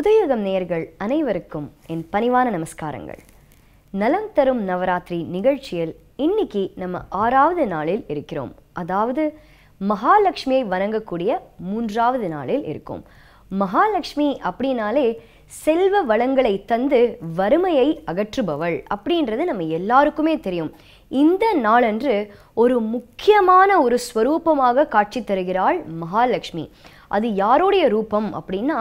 புதையுகம் நேயர்கள் அனைவருக்கும் என் பணிவான நமஸ்காரங்கள் நலம் தரும் நவராத்திரி நிகழ்ச்சியில் இன்னைக்கு நம்ம ஆறாவது நாளில் இருக்கிறோம் அதாவது மகாலட்சுமியை வணங்கக்கூடிய மூன்றாவது நாளில் இருக்கும் மகாலட்சுமி அப்படின்னாலே செல்வ வளங்களை தந்து வறுமையை அகற்றுபவள் அப்படின்றது நம்ம எல்லாருக்குமே தெரியும் இந்த நாளன்று ஒரு முக்கியமான ஒரு ஸ்வரூபமாக காட்சி தருகிறாள் மகாலட்சுமி அது யாருடைய ரூபம் அப்படின்னா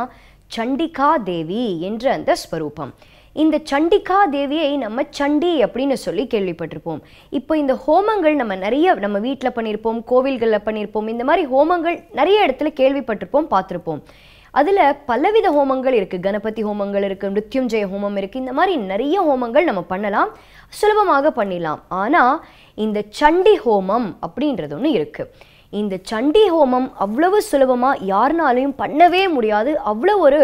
சண்டிகா தேவி என்ற அந்த ஸ்வரூபம் இந்த சண்டிகா தேவியை நம்ம சண்டி அப்படின்னு சொல்லி கேள்விப்பட்டிருப்போம் இப்போ இந்த ஹோமங்கள் நம்ம நிறைய நம்ம வீட்டில் பண்ணியிருப்போம் கோவில்களில் பண்ணியிருப்போம் இந்த மாதிரி ஹோமங்கள் நிறைய இடத்துல கேள்விப்பட்டிருப்போம் பார்த்துருப்போம் அதில் பலவித ஹோமங்கள் இருக்குது கணபதி ஹோமங்கள் இருக்குது மிருத்யுஞ்சய ஹோமம் இருக்குது இந்த மாதிரி நிறைய ஹோமங்கள் நம்ம பண்ணலாம் சுலபமாக பண்ணிடலாம் ஆனால் இந்த சண்டி ஹோமம் அப்படின்றது ஒன்று இருக்குது இந்த சண்டி ஹோமம் அவ்வளவு சுலபமாக யாருனாலையும் பண்ணவே முடியாது அவ்வளோ ஒரு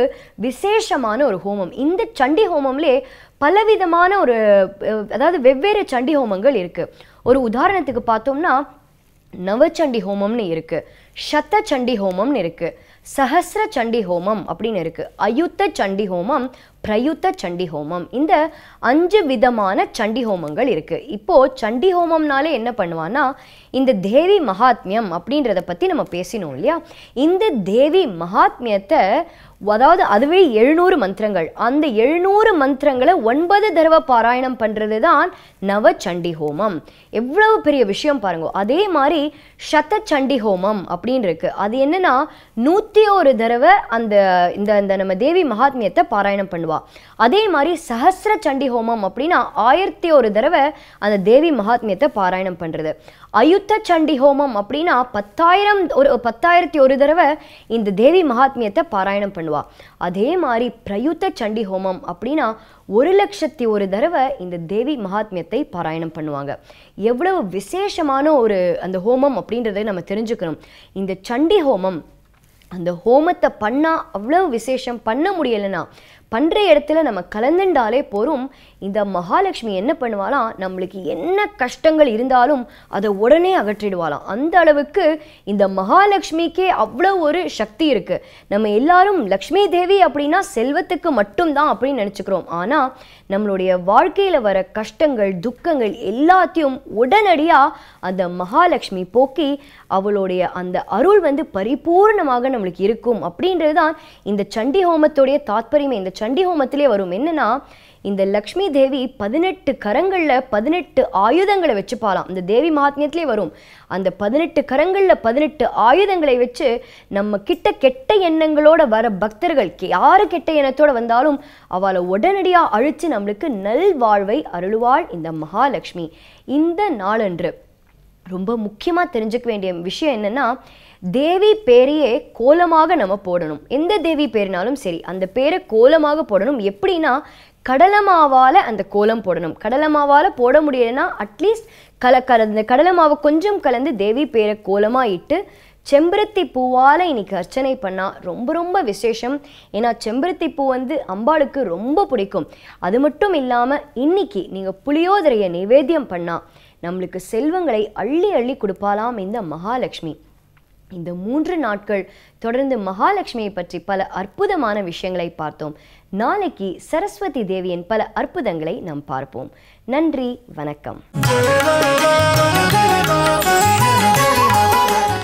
விசேஷமான ஒரு ஹோமம் இந்த சண்டி ஹோமம்லே பலவிதமான ஒரு அதாவது வெவ்வேறு சண்டி ஹோமங்கள் இருக்குது ஒரு உதாரணத்துக்கு பார்த்தோம்னா நவச்சண்டி ஹோமம்னு இருக்குது சத்த சண்டி ஹோமம்னு இருக்குது சஹசிர சண்டி ஹோமம் அப்படின்னு இருக்குது அயுத்த சண்டி ஹோமம் பிரயுத்த சண்டி ஹோமம் இந்த அஞ்சு விதமான சண்டி ஹோமங்கள் இருக்குது இப்போது சண்டி ஹோமம்னாலே என்ன பண்ணுவான்னா இந்த தேவி மகாத்மியம் அப்படின்றத பற்றி நம்ம பேசினோம் இல்லையா இந்த தேவி மகாத்மியத்தை அதாவது அதுவே எழுநூறு மந்திரங்கள் அந்த எழுநூறு மந்திரங்களை ஒன்பது தடவை பாராயணம் பண்ணுறது தான் நவ சண்டி ஹோமம் எவ்வளவு பெரிய விஷயம் பாருங்க அதே மாதிரி சத சண்டி ஹோமம் அப்படின்னு இருக்கு அது என்னென்னா நூத்தி நூற்றி ஒரு தடவை அந்த இந்த இந்த நம்ம தேவி மகாத்மியத்தை பாராயணம் பண்ணுவா அதே மாதிரி சஹசிர சண்டி ஹோமம் அப்படின்னா ஆயிரத்தி ஒரு தடவை அந்த தேவி மகாத்மியத்தை பாராயணம் பண்ணுறது அயுத்த சண்டி ஹோமம் அப்படின்னா பத்தாயிரம் ஒரு பத்தாயிரத்தி ஒரு தடவை இந்த தேவி மகாத்மியத்தை பாராயணம் பண்ணுவா அதே மாதிரி பிரயுத்த சண்டி ஹோமம் அப்படின்னா ஒரு லட்சத்தி ஒரு தடவை இந்த தேவி மகாத்மியத்தை பாராயணம் பண்ணுவாங்க எவ்வளவு விசேஷமான ஒரு அந்த ஹோமம் அப்படின்றத நம்ம தெரிஞ்சுக்கணும் இந்த சண்டி ஹோமம் அந்த ஹோமத்தை பண்ணால் அவ்வளோ விசேஷம் பண்ண முடியலைன்னா பண்ணுற இடத்துல நம்ம கலந்துண்டாலே போகும் இந்த மகாலட்சுமி என்ன பண்ணுவாளாம் நம்மளுக்கு என்ன கஷ்டங்கள் இருந்தாலும் அதை உடனே அகற்றிடுவாளாம் அந்த அளவுக்கு இந்த மகாலட்சுமிக்கே அவ்வளோ ஒரு சக்தி இருக்குது நம்ம எல்லாரும் லக்ஷ்மி தேவி அப்படின்னா செல்வத்துக்கு மட்டும்தான் அப்படின்னு நினச்சிக்கிறோம் ஆனால் நம்மளுடைய வாழ்க்கையில் வர கஷ்டங்கள் துக்கங்கள் எல்லாத்தையும் உடனடியாக அந்த மகாலட்சுமி போக்கி அவளுடைய அந்த அருள் வந்து பரிபூர்ணமாக நம்மளுக்கு இருக்கும் அப்படின்றது தான் இந்த சண்டி ஹோமத்துடைய தாத்பரியமே இந்த சண்டி ஹோமத்திலே வரும் என்னன்னா இந்த லக்ஷ்மி தேவி பதினெட்டு கரங்களில் பதினெட்டு ஆயுதங்களை வச்சு பாலாம் இந்த தேவி மகாத்மியத்திலே வரும் அந்த பதினெட்டு கரங்களில் பதினெட்டு ஆயுதங்களை வச்சு நம்ம கிட்ட கெட்ட எண்ணங்களோட வர பக்தர்கள் யார் கெட்ட எண்ணத்தோடு வந்தாலும் அவளை உடனடியாக அழித்து நம்மளுக்கு நல்வாழ்வை அருளுவாள் இந்த மகாலட்சுமி இந்த நாளன்று ரொம்ப முக்கியமாக தெரிஞ்சுக்க வேண்டிய விஷயம் என்னென்னா தேவி பேரையே கோலமாக நம்ம போடணும் எந்த தேவி பேர்னாலும் சரி அந்த பேரை கோலமாக போடணும் எப்படின்னா கடலமாவால் அந்த கோலம் போடணும் கடலமாவால் போட முடியலைன்னா அட்லீஸ்ட் கல கலந்து கடலமாவை கொஞ்சம் கலந்து தேவி பேரை கோலமாக இட்டு செம்பருத்தி பூவால் இன்றைக்கி அர்ச்சனை பண்ணால் ரொம்ப ரொம்ப விசேஷம் ஏன்னா செம்பருத்தி பூ வந்து அம்பாளுக்கு ரொம்ப பிடிக்கும் அது மட்டும் இல்லாமல் இன்றைக்கி நீங்கள் புளியோதரையை நிவேத்தியம் பண்ணால் நம்மளுக்கு செல்வங்களை அள்ளி அள்ளி கொடுப்பாலாம் இந்த மகாலட்சுமி இந்த மூன்று நாட்கள் தொடர்ந்து மகாலட்சுமியை பற்றி பல அற்புதமான விஷயங்களை பார்த்தோம் நாளைக்கு சரஸ்வதி தேவியின் பல அற்புதங்களை நாம் பார்ப்போம் நன்றி வணக்கம்